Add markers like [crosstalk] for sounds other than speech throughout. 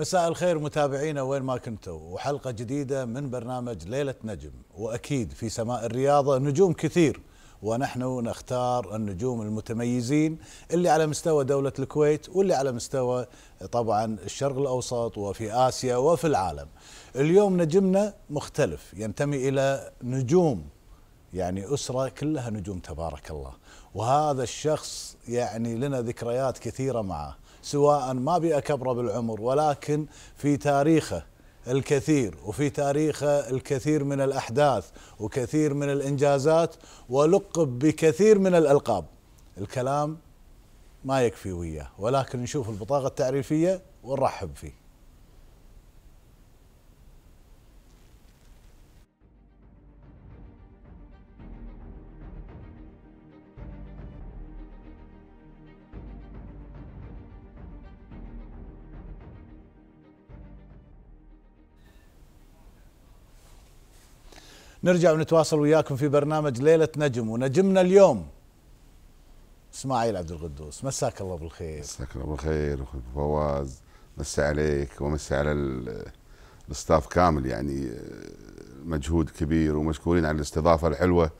مساء الخير متابعينا وين ما كنتوا وحلقة جديدة من برنامج ليلة نجم وأكيد في سماء الرياضة نجوم كثير ونحن نختار النجوم المتميزين اللي على مستوى دولة الكويت واللي على مستوى طبعا الشرق الأوسط وفي آسيا وفي العالم اليوم نجمنا مختلف ينتمي إلى نجوم يعني أسرة كلها نجوم تبارك الله وهذا الشخص يعني لنا ذكريات كثيرة معه سواء ما بأكبره بالعمر ولكن في تاريخه الكثير وفي تاريخه الكثير من الأحداث وكثير من الإنجازات ولقب بكثير من الألقاب الكلام ما يكفي وياه ولكن نشوف البطاقة التعريفية ونرحب فيه نرجع ونتواصل وياكم في برنامج ليلة نجم ونجمنا اليوم اسماعيل عبد القدوس مساك الله بالخير مساك الله بالخير اخوي فواز مسي عليك ومسي على الاستاف كامل يعني آه، مجهود كبير ومشكورين على الاستضافه الحلوه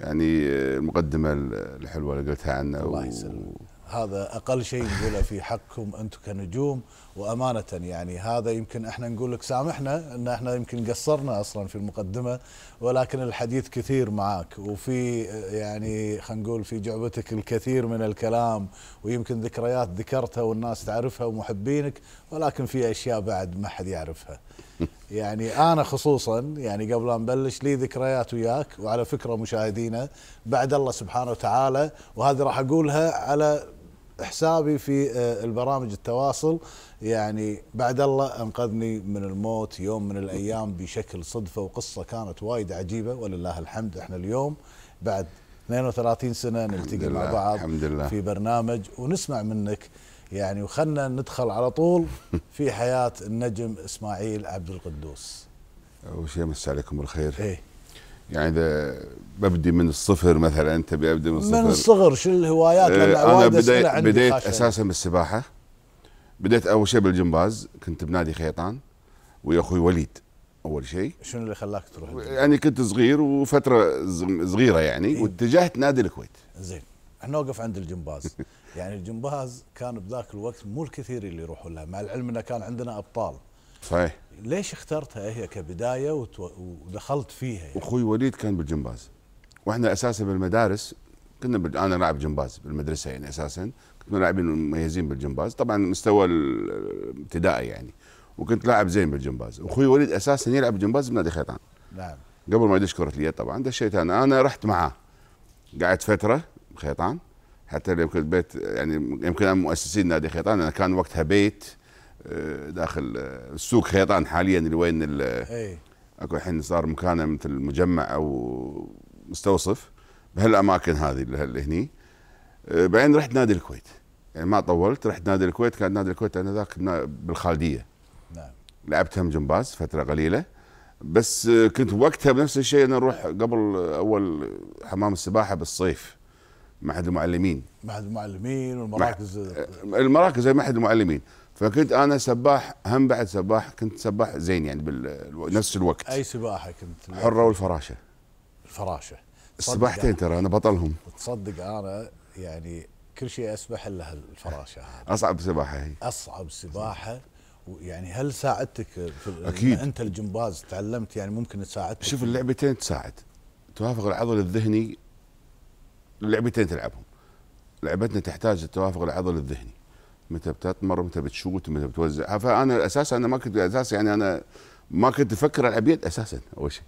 يعني آه، المقدمه الحلوه اللي قلتها عنه الله يسلمك هذا اقل شيء نقوله في حقكم انتم كنجوم وامانه يعني هذا يمكن احنا نقول لك سامحنا ان احنا يمكن قصرنا اصلا في المقدمه ولكن الحديث كثير معاك وفي يعني خلينا نقول في جعبتك الكثير من الكلام ويمكن ذكريات ذكرتها والناس تعرفها ومحبينك ولكن في اشياء بعد ما حد يعرفها يعني انا خصوصا يعني قبل ان نبلش لي ذكريات وياك وعلى فكره مشاهدينا بعد الله سبحانه وتعالى وهذه راح اقولها على حسابي في آه، البرامج التواصل يعني بعد الله انقذني من الموت يوم من الايام بشكل صدفه وقصه كانت وايد عجيبه ولله الحمد احنا اليوم بعد 32 سنه نلتقي مع بعض الحمد لله. في برنامج ونسمع منك يعني وخلنا ندخل على طول في حياه النجم اسماعيل عبد القدوس اول شيء مساء عليكم بالخير ايه يعني اذا ببدي من الصفر مثلا انت ابدي من الصفر من الصغر شو الهوايات اه انا بديت بديت اساسا بالسباحه بديت اول شيء بالجمباز كنت بنادي خيطان ويا اخوي وليد اول شيء شنو اللي خلاك تروح يعني كنت صغير وفتره صغيره يعني إيه؟ واتجهت نادي الكويت زين احنا نوقف عند الجمباز [laughs] يعني الجمباز كان بذاك الوقت مو الكثير اللي يروحوا لها مع العلم انه كان عندنا ابطال صحيح ليش اخترتها هي كبدايه وتو... ودخلت فيها يعني؟ اخوي وليد كان بالجمباز واحنا اساسا بالمدارس كنا بال... انا لاعب جمباز بالمدرسه يعني اساسا كنا لاعبين مميزين بالجمباز طبعا مستوى الابتدائي يعني وكنت لاعب زين بالجمباز اخوي وليد اساسا يلعب جمباز بنادي خيطان نعم قبل ما يدش كره اليد طبعا دشيت انا انا رحت معاه قعدت فتره بخيطان حتى يمكن البيت يعني يمكن مؤسسين نادي خيطان انا كان وقتها بيت آه، داخل السوق آه، خيطان حاليا اللي وين اكو الحين صار مكانه مثل مجمع او مستوصف بهالاماكن هذه اللي هني آه، بعدين رحت نادي الكويت يعني ما طولت رحت نادي الكويت كان نادي الكويت انا ذاك بالخالديه نعم لعبت هم جمباز فتره قليله بس كنت وقتها بنفس الشيء انا اروح قبل اول حمام السباحه بالصيف معهد المعلمين معهد المعلمين والمراكز المراكز زي معهد المعلمين فكنت انا سباح هم بعد سباح كنت سباح زين يعني بنفس الوقت اي سباحه كنت حره والفراشه الفراشه السباحتين ترى انا بطلهم تصدق انا يعني كل شيء اسبح الا الفراشه هذه اصعب سباحه هي اصعب سباحه يعني هل ساعدتك في اكيد انت الجمباز تعلمت يعني ممكن تساعدك شوف اللعبتين تساعد توافق العضل الذهني لعبتين تلعبهم لعبتنا تحتاج التوافق العضلي الذهني متى بتطمر متى بتشوت متى بتوزع فانا الاساس انا ما كنت اساس يعني انا ما كنت افكر العب يد اساسا اول شيء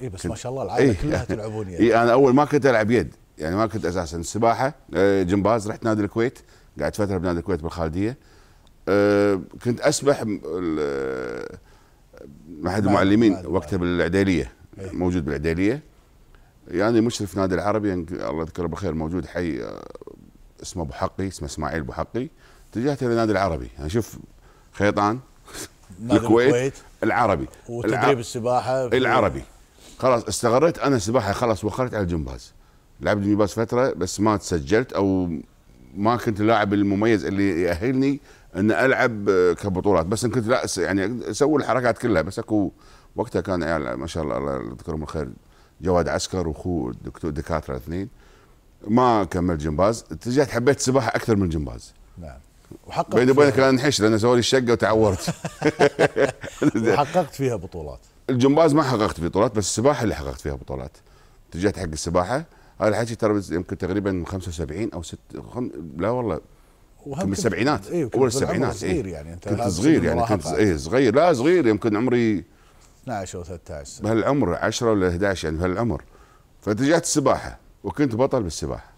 اي بس ما شاء الله العائله إيه كلها يعني تلعبون يد اي انا اول ما كنت العب يد يعني ما كنت اساسا سباحه آه، جمباز رحت نادي الكويت قعدت فتره بنادي الكويت بالخالديه آه، كنت اسبح آه، احد المعلمين وقتها بالعديليه إيه. موجود بالعديليه يعني مشرف نادي العربي الله يذكره بالخير موجود حي آه، اسمه ابو حقي اسمه اسماعيل ابو حقي اتجهت الى النادي العربي انا يعني اشوف خيطان الكويت العربي وتدريب الع... السباحه العربي خلاص استغريت انا السباحه خلاص وخرت على الجمباز لعبت جمباز فتره بس ما تسجلت او ما كنت اللاعب المميز اللي يأهلني ان العب آه، كبطولات بس إن كنت لا يعني اسوي الحركات كلها بس اكو وقتها كان عيال يعني ما شاء الله الله يذكرهم بالخير جواد عسكر واخوه الدكتور دكاتره اثنين ما كملت جمباز اتجهت حبيت السباحه اكثر من جمباز نعم وحققت بيني وبينك انا انحش لان سوالي الشقه وتعورت [laughs] [laughs] وحققت فيها بطولات الجمباز ما حققت فيه بطولات بس السباحه اللي حققت فيها بطولات اتجهت حق السباحه هذا الحكي ترى يمكن تقريبا 75 او 6 خم... لا والله من السبعينات إيه، اول السبعينات إيه. صغير يعني انت كنت صغير يعني كنت إيه، صغير لا صغير يمكن عمري 12 او 13 سنه بهالعمر 10 ولا 11 يعني بهالعمر فاتجهت السباحه وكنت بطل بالسباحه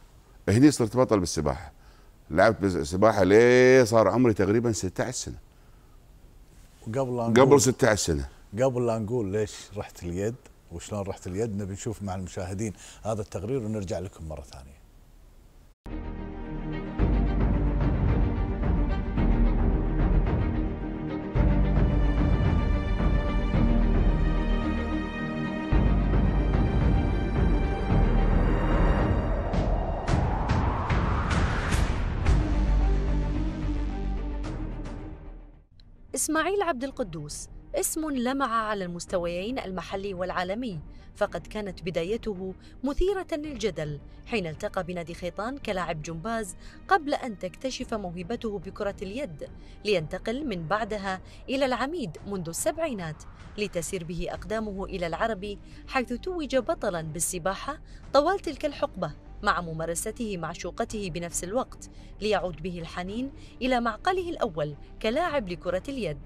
هني صرت بطل بالسباحه لعبت بالسباحه ليه صار عمري تقريبا 16 سنه قبل أنقول. قبل 16 سنه قبل لا نقول ليش رحت اليد وشلون رحت اليد نبي نشوف مع المشاهدين هذا التقرير ونرجع لكم مره ثانيه إسماعيل عبد القدوس اسم لمع على المستويين المحلي والعالمي فقد كانت بدايته مثيرة للجدل حين التقى بنادي خيطان كلاعب جمباز قبل أن تكتشف موهبته بكرة اليد لينتقل من بعدها إلى العميد منذ السبعينات لتسير به أقدامه إلى العربي حيث توج بطلا بالسباحة طوال تلك الحقبة مع ممارسته معشوقته بنفس الوقت ليعود به الحنين إلى معقله الأول كلاعب لكرة اليد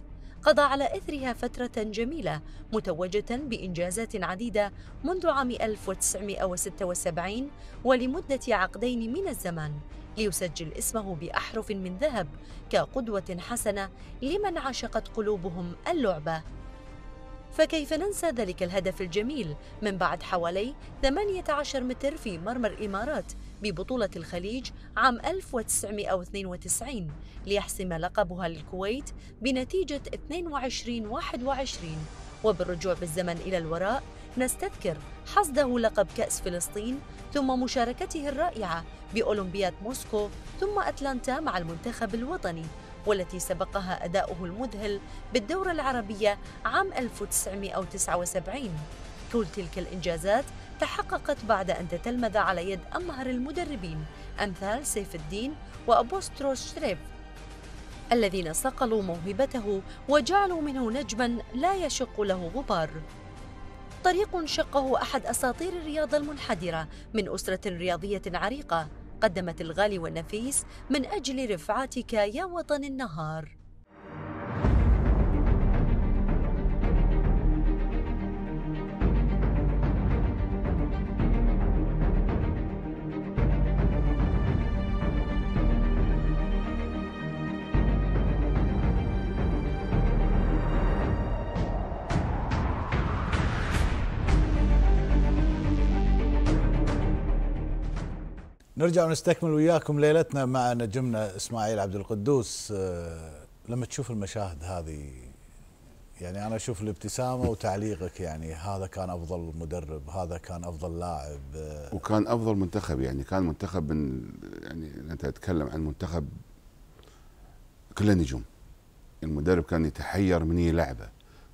قضى على إثرها فترة جميلة متوجة بإنجازات عديدة منذ عام 1976 ولمدة عقدين من الزمان ليسجل اسمه بأحرف من ذهب كقدوة حسنة لمن عشقت قلوبهم اللعبة فكيف ننسى ذلك الهدف الجميل من بعد حوالي 18 متر في مرمى الإمارات ببطولة الخليج عام 1992 ليحسم لقبها للكويت بنتيجة 22-21 وبالرجوع بالزمن إلى الوراء نستذكر حصده لقب كأس فلسطين ثم مشاركته الرائعة بأولمبياد موسكو ثم أتلانتا مع المنتخب الوطني والتي سبقها أداؤه المذهل بالدورة العربية عام 1979 كل تلك الإنجازات تحققت بعد أن تتلمذ على يد أمهر المدربين أمثال سيف الدين وأبوستروس شريف الذين صقلوا موهبته وجعلوا منه نجما لا يشق له غبار طريق شقه أحد أساطير الرياضة المنحدرة من أسرة رياضية عريقة قدمت الغالي والنفيس من أجل رفعتك يا وطن النهار نرجع ونستكمل وياكم ليلتنا مع نجمنا اسماعيل عبد القدوس آه، لما تشوف المشاهد هذه يعني انا اشوف الابتسامه وتعليقك يعني هذا كان افضل مدرب هذا كان افضل لاعب آه، وكان افضل منتخب يعني كان منتخب من يعني انت تتكلم عن منتخب كله نجوم المدرب يعني كان يتحير من يلعبه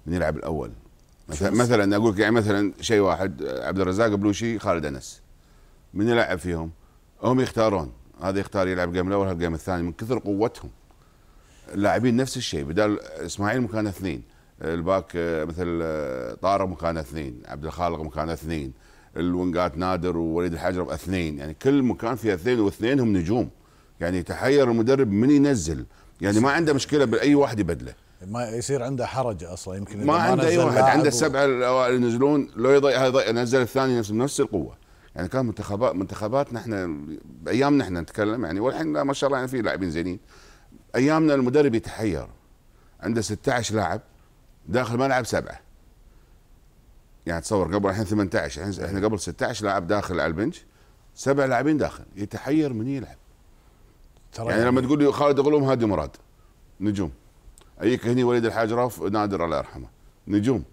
من يلعب الاول مثلا مثلا اقول لك يعني مثلا شيء واحد عبد الرزاق بلوشي خالد انس من يلعب فيهم؟ هم يختارون هذا يختار يلعب جيم الاول هالجيم الثاني من كثر قوتهم اللاعبين نفس الشيء بدال اسماعيل مكان اثنين الباك آه، مثل آه، طارق مكان اثنين عبد الخالق مكان اثنين الونجات نادر ووليد الحجر اثنين يعني كل مكان فيه اثنين واثنين هم نجوم يعني يتحير المدرب من ينزل يعني ما عنده مشكله باي واحد يبدله ما يصير عنده حرج اصلا يمكن ما عنده اي واحد عنده السبعه الاوائل ينزلون لو يضيع هذا ينزل الثاني نفس نفس القوه يعني كان منتخبات منتخباتنا احنا بايامنا احنا نتكلم يعني والحين ما شاء الله يعني في لاعبين زينين ايامنا المدرب يتحير عنده 16 لاعب داخل ملعب سبعه يعني تصور قبل الحين 18 الحين احنا قبل 16 لاعب داخل على البنش سبع لاعبين داخل يتحير من يلعب ترى يعني, يعني لما تقول لي خالد غلوم هادي مراد نجوم اجيك هني وليد الحاج راف نادر الله يرحمه نجوم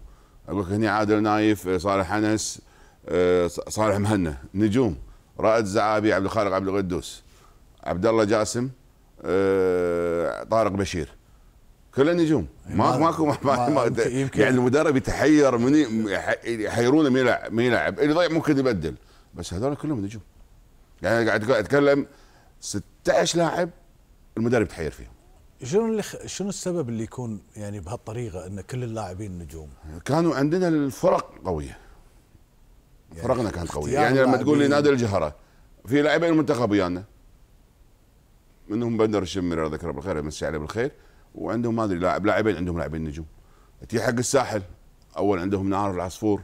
اقول لك هني عادل نايف صالح انس صالح مهنا نجوم رائد الزعابي عبد الخالق عبد القدوس عبد الله جاسم آه، طارق بشير كل نجوم إيه، ما ماكو ما ما ما يعني المدرب يتحير من يحيرونه من يلعب من يلعب اللي ضيع ممكن يبدل بس هذول كلهم نجوم يعني قاعد اتكلم 16 لاعب المدرب تحير فيهم شنو اللي خ... شنو السبب اللي يكون يعني بهالطريقه ان كل اللاعبين نجوم؟ كانوا عندنا الفرق قويه يعني فرقنا كان قوي يعني لما تقول لي نادي الجهره في لاعبين المنتخب ويانا منهم بندر الشمري الله يذكره بالخير يمسي عليه بالخير وعندهم ما ادري لاعب لاعبين عندهم لاعبين نجوم تي حق الساحل اول عندهم نهار العصفور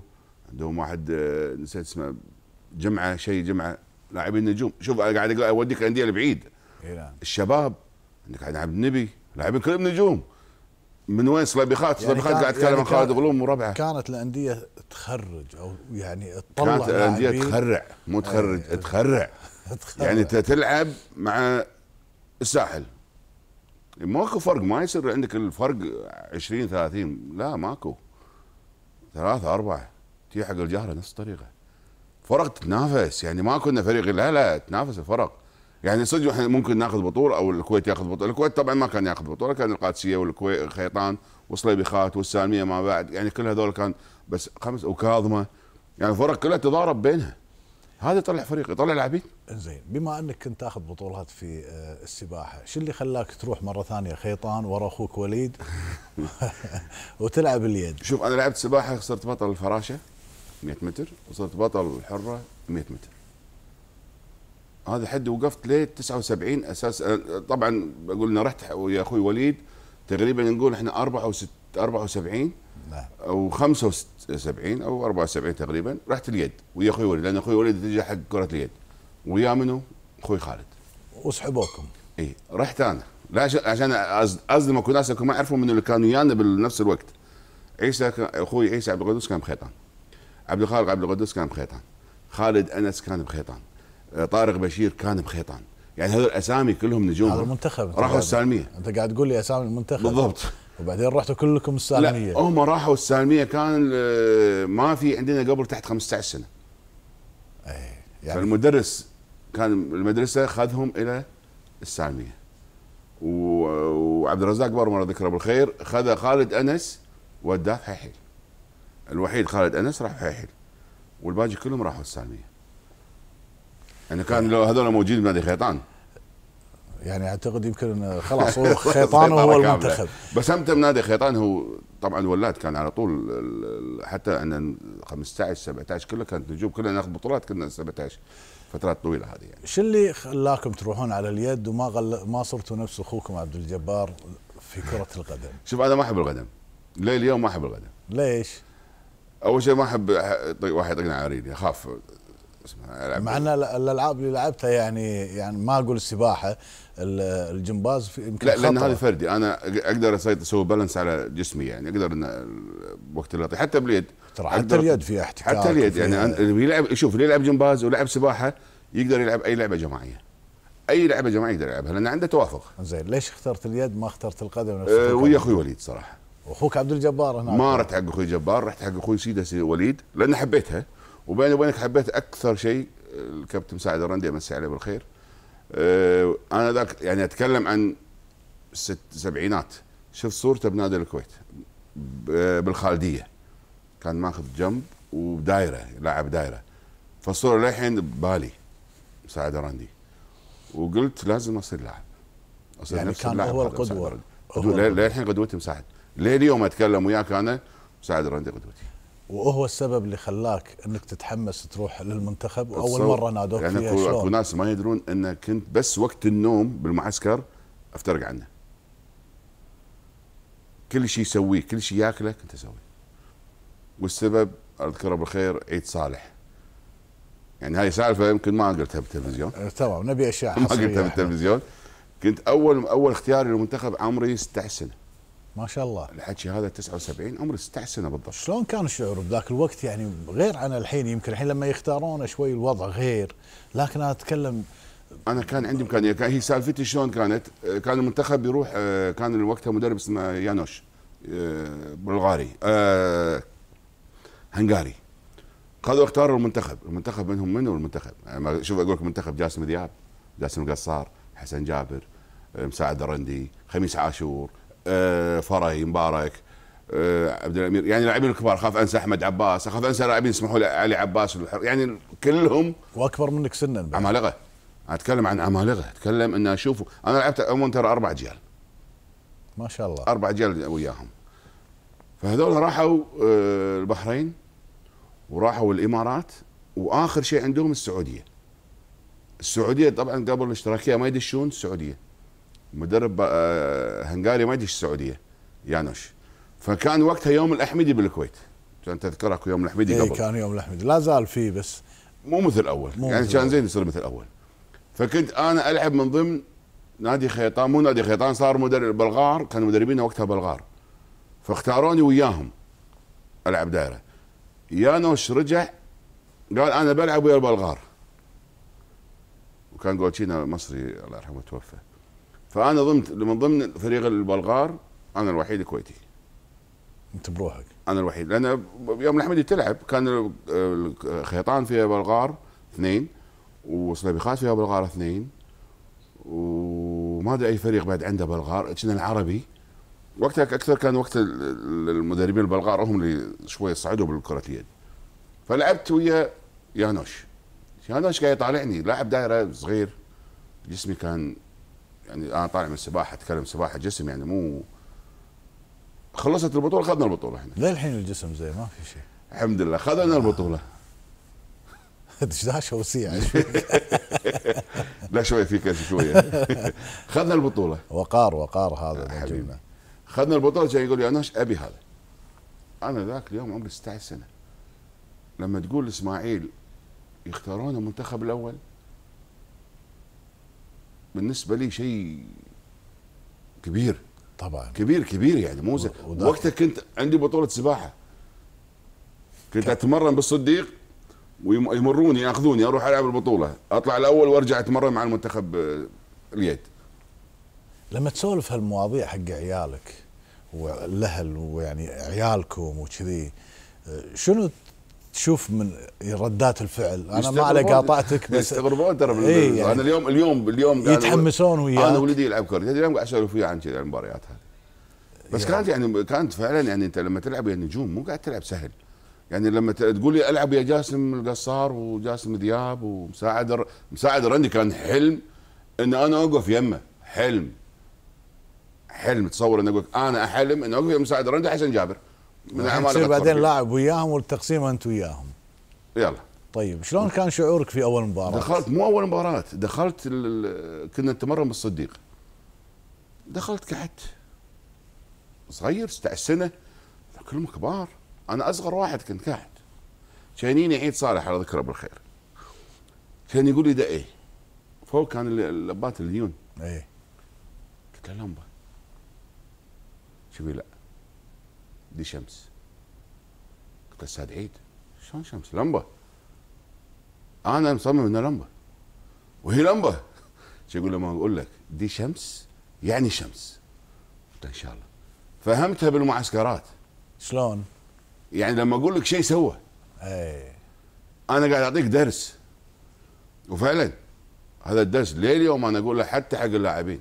عندهم واحد آه، نسيت اسمه جمعه شيء جمعه لاعبين نجوم شوف انا قاعد اوديك الانديه البعيد إيه، نعم. الشباب عندك عبد النبي لاعبين كلهم نجوم من وين صليبيخات؟ يعني صليبيخات قاعد تكلم يعني عن خالد غلوم وربعه كانت الانديه تخرج او يعني تطلع كانت الانديه تخرع مو إيه، تخرج ايه تخرع [laughs] يعني انت تلعب مع الساحل ماكو فرق ما يصير عندك الفرق 20 30 لا ماكو ثلاثة أربعة تي حق الجهرة نفس الطريقة فرق تتنافس يعني ما كنا فريق لا لا تنافس الفرق يعني صدق احنا ممكن ناخذ بطوله او الكويت ياخذ بطوله، الكويت طبعا ما كان ياخذ بطوله، كان القادسيه والكويت خيطان وصليبي خات ما بعد يعني كل هذول كان بس خمس وكاظمه يعني فرق كلها تضارب بينها. هذا يطلع فريق يطلع لاعبين. زين بما انك كنت تاخذ بطولات في آه، السباحه، شو اللي خلاك تروح مره ثانيه خيطان ورا اخوك وليد [laughs] [laughs] وتلعب اليد؟ شوف انا لعبت سباحه صرت بطل الفراشه 100 متر وصرت بطل الحره 100 متر. هذا حد وقفت ليه 79 اساس أه، طبعا بقول انا رحت ويا اخوي وليد تقريبا نقول احنا 64 74 نعم او 75 او 74 تقريبا رحت اليد ويا اخوي وليد لان اخوي وليد اتجه حق كره اليد ويا منو؟ اخوي خالد وسحبوكم اي رحت انا لا عشان اصدمك وناس ما يعرفون من اللي كانوا ويانا بنفس الوقت عيسى اخوي عيسى عبد القدوس كان بخيطان عبد الخالق عبد القدوس كان بخيطان خالد انس كان بخيطان آه، طارق بشير كان بخيطان يعني هذول اسامي كلهم نجوم هذا المنتخب راحوا السالميه انت قاعد تقول لي اسامي المنتخب بالضبط وبعدين رحتوا كلكم السالميه لا هم راحوا السالميه كان آه، ما في عندنا قبل تحت 15 سنه اي يعني فالمدرس كان المدرسه خذهم الى السالميه وعبد الرزاق برمر ذكره بالخير خذ خالد انس وداه حيحيل الوحيد خالد انس راح حيحيل والباقي كلهم راحوا السالميه يعني كان لو هذول موجودين بنادي خيطان يعني اعتقد يمكن خلاص هو [laughs] خيطان وهو المنتخب بس امتى بنادي خيطان هو طبعا ولاد كان على طول حتى ان 15 17 كله كانت نجوم كلنا ناخذ بطولات كنا 17 فترات طويله هذه يعني شو اللي خلاكم تروحون على اليد وما غل... ما صرتوا نفس اخوكم عبد الجبار في كره القدم؟ شوف انا ما احب القدم ليه اليوم ما احب القدم ليش؟ اول شيء ما احب طيب، واحد يطقني على رجلي اخاف مع ان الالعاب اللي لعبتها يعني يعني ما اقول السباحه الجمباز يمكن لا لان هذا فردي انا اقدر اسيطر اسوي بالانس على جسمي يعني اقدر ان وقت اللطي حتى باليد ترى حتى اليد فيها احتكاك حتى اليد يعني اللي يلعب شوف اللي يلعب جمباز ولعب سباحه يقدر يلعب اي لعبه جماعيه اي لعبه جماعيه يقدر يلعبها لان عنده توافق زين ليش اخترت اليد ما اخترت القدم نفس أه ويا اخوي وليد صراحه واخوك عبد الجبار هناك ما رحت حق اخوي جبار رحت حق اخوي سيده وليد لان حبيتها وبيني وبينك حبيت اكثر شيء الكابتن سعد الرندي امسي عليه بالخير آه، انا ذاك يعني اتكلم عن ست سبعينات شفت صورته بنادي الكويت بالخالديه كان ماخذ جنب ودايره لاعب دايره فالصوره للحين ببالي سعد الرندي وقلت لازم اصير لاعب اصير يعني كان هو القدوه للحين قدوتي مساعد ليه اليوم اتكلم وياك انا مساعد الرندي قدوتي وهو السبب اللي خلاك انك تتحمس تروح للمنتخب واول مره نادوك يعني فيها شلون؟ اكو ناس ما يدرون ان كنت بس وقت النوم بالمعسكر افترق عنه. كل شيء يسويه، كل شيء ياكله كنت اسويه. والسبب اذكره بالخير عيد صالح. يعني هاي سالفه يمكن ما قلتها بالتلفزيون. إيه، تمام نبي اشياء [laughs] ما قلتها بالتلفزيون. كنت اول اول اختياري للمنتخب عمري 16 سنه. ما شاء الله الحكي هذا 79 عمري 16 سنه بالضبط شلون كان الشعور بذاك الوقت يعني غير عن الحين يمكن الحين لما يختارون شوي الوضع غير لكن انا اتكلم انا كان عندي امكانيه كان هي سالفتي شلون كانت آه، كان المنتخب يروح آه، كان وقتها مدرب اسمه يانوش آه، بلغاري هنغاري خذوا اختاروا المنتخب المنتخب منهم منو المنتخب يعني شوف اقول لك المنتخب جاسم ذياب جاسم القصار حسن جابر مساعد الرندي خميس عاشور آه، فراهي مبارك آه، عبد الامير يعني لاعبين الكبار خاف انسى احمد عباس خاف انسى لاعبين يسمحوا لي علي عباس يعني كلهم واكبر منك سنا عمالقه اتكلم عن عمالقه اتكلم ان اشوفه انا لعبت عموما ترى اربع جيال ما شاء الله اربع جيال وياهم فهذول راحوا آه، البحرين وراحوا الامارات واخر شيء عندهم السعوديه السعوديه طبعا قبل الاشتراكيه ما يدشون السعوديه مدرب آه، هنغاري ما يدش السعوديه يانوش فكان وقتها يوم الاحمدي بالكويت كان تذكر اكو يوم الاحمدي إيه، قبل كان يوم الاحمدي لا زال فيه بس مو مثل اول مو يعني مثل كان زين يصير مثل اول فكنت انا العب من ضمن نادي خيطان مو نادي خيطان صار مدرب بلغار كان مدربينه وقتها بلغار فاختاروني وياهم العب دائره يانوش رجع قال انا بلعب ويا البلغار وكان جوتشينا مصري الله يرحمه توفى فانا ضمت من ضمن فريق البلغار انا الوحيد الكويتي انت بروحك انا الوحيد لان يوم الحمدي تلعب كان خيطان فيها بلغار اثنين وصليبيخات فيها بلغار اثنين وما ادري اي فريق بعد عنده بلغار كنا العربي وقتها اكثر كان وقت المدربين البلغار هم اللي شوي صعدوا بالكره اليد فلعبت ويا يانوش يانوش قاعد يطالعني لاعب دائره صغير جسمي كان يعني انا طالع من السباحه اتكلم سباحه جسم يعني مو خلصت البطوله اخذنا البطوله احنا للحين الجسم زي ما في شيء الحمد لله اخذنا آه. البطوله دشداشه [laughs] وسيعه [laughs] لا شويه في كذا شويه اخذنا [laughs] البطوله وقار وقار هذا آه حبيبي اخذنا البطوله جاي يقول يا ناش ابي هذا انا ذاك اليوم عمري 16 سنه لما تقول اسماعيل يختارون المنتخب الاول بالنسبه لي شيء كبير طبعا كبير كبير يعني مو وقتها كنت عندي بطوله سباحه كنت كم. اتمرن بالصديق ويمروني ياخذوني اروح العب البطوله اطلع الاول وارجع اتمرن مع المنتخب آه، اليد لما تسولف هالمواضيع حق عيالك والاهل ويعني عيالكم وكذي آه، شنو تشوف من ردات الفعل انا ما على قاطعتك بس يستغربون ترى من إيه يعني انا اليوم اليوم اليوم يتحمسون وياك انا ولدي يلعب كره تدري اليوم قاعد اسولف وياه عن كذا المباريات هذه بس يعني كانت يعني كانت فعلا يعني انت لما تلعب ويا النجوم مو قاعد تلعب سهل يعني لما تقول لي العب يا جاسم القصار وجاسم دياب ومساعد مساعد رندي كان حلم ان انا اوقف يمه حلم حلم تصور ان اقول انا احلم ان اوقف يم مساعد رندي حسن جابر من الاعمال تصير بعدين لاعب وياهم والتقسيمه انت وياهم يلا طيب شلون كان شعورك في اول مباراه؟ دخلت مو اول مباراه دخلت كنا نتمرن بالصديق دخلت قعدت صغير 16 سنه كلهم كبار انا اصغر واحد كنت قاعد كان يجيني عيد صالح على ذكره بالخير كان يقول لي ده ايه فوق كان اللبات الليون ايه قلت له لمبه شوفي لا دي شمس قلت له استاذ عيد شلون شمس لمبه انا مصمم انها لمبه وهي لمبه شو يقول لما اقول لك دي شمس يعني شمس قلت ان شاء الله فهمتها بالمعسكرات شلون؟ يعني لما اقول لك شيء سوى اي انا قاعد اعطيك درس وفعلا هذا الدرس ليه اليوم انا اقوله حتى حق اللاعبين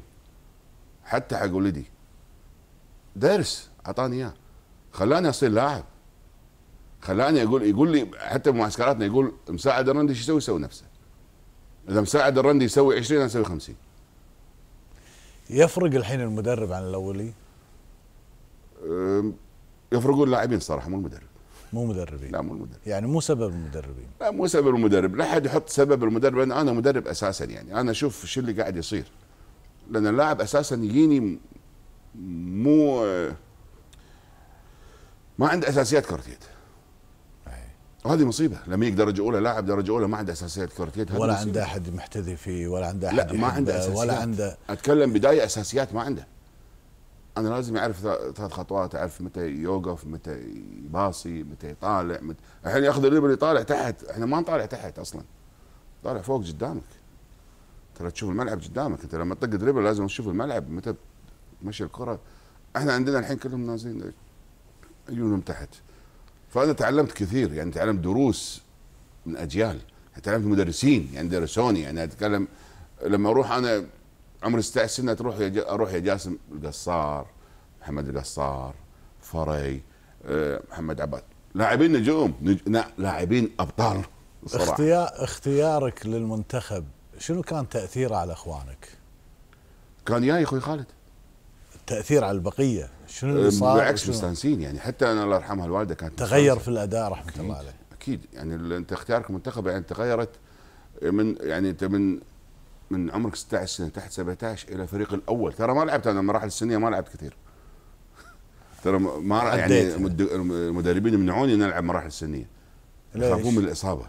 حتى حق ولدي درس اعطاني اياه خلاني اصير لاعب خلاني اقول يقول لي حتى بمعسكراتنا يقول مساعد الرندي شو يسوي يسوي نفسه اذا مساعد الرندي يسوي 20 انا اسوي 50 يفرق الحين المدرب عن الاولي يفرقون اللاعبين صراحه مو المدرب مو مدربين لا مو المدرب يعني مو سبب المدربين لا مو سبب المدرب لا احد يحط سبب المدرب لان انا مدرب اساسا يعني انا اشوف شو اللي قاعد يصير لان اللاعب اساسا يجيني مو ما عنده اساسيات كرتيت يد إيه. هذه مصيبه لما يجي درجه اولى لاعب درجه اولى ما عنده اساسيات كرتيت ولا عنده احد محتذي فيه ولا عنده احد لا ما عنده اساسيات ولا عنده اتكلم بدايه اساسيات ما عنده انا لازم يعرف ثلاث خطوات اعرف متى يوقف متى يباصي متى يطالع متى الحين ياخذ الريبل يطالع تحت احنا ما نطالع تحت اصلا طالع فوق قدامك ترى تشوف الملعب قدامك انت لما تطق دريبل لازم تشوف الملعب متى تمشي الكره احنا عندنا الحين كلهم نازلين يجونهم تحت فانا تعلمت كثير يعني تعلمت دروس من اجيال تعلمت مدرسين يعني درسوني يعني اتكلم لما اروح انا عمري 16 سنه تروح اروح يا جاسم القصار محمد القصار فري آه، محمد عباد لاعبين نجوم نج... لاعبين ابطال اختيار اختيارك للمنتخب شنو كان تاثيره على اخوانك؟ كان ياي اخوي خالد تاثير على البقيه شنو اللي صار بالعكس مستانسين يعني حتى انا الله يرحمها الوالده كانت تغير مستانسة. في الاداء رحمه أكيد. الله عليه اكيد يعني انت اختيارك المنتخب يعني تغيرت من يعني انت من من عمرك 16 سنه تحت 17 الى فريق الاول ترى ما لعبت انا المراحل السنيه ما لعبت كثير [laughs] ترى ما يعني, يعني. المدربين يمنعوني ان العب مراحل سنيه يخافون من الاصابه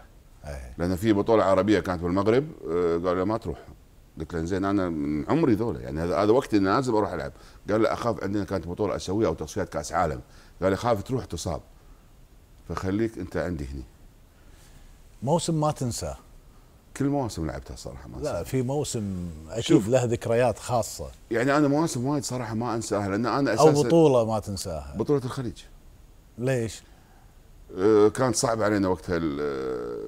أيه. لان في بطوله عربيه كانت بالمغرب آه، قالوا ما تروح قلت له زين انا من عمري ذولا يعني هذا هذا وقت اني لازم اروح العب قال لي اخاف عندنا كانت بطوله اسيويه او تصفيات كاس عالم قال لي خاف تروح تصاب فخليك انت عندي هني موسم ما تنساه كل مواسم لعبتها صراحه ما لا في موسم اكيد له ذكريات خاصه يعني انا مواسم وايد صراحه ما انساها لان انا اساسا او بطوله ما تنساها بطوله الخليج ليش؟ آه، كانت صعبة علينا وقتها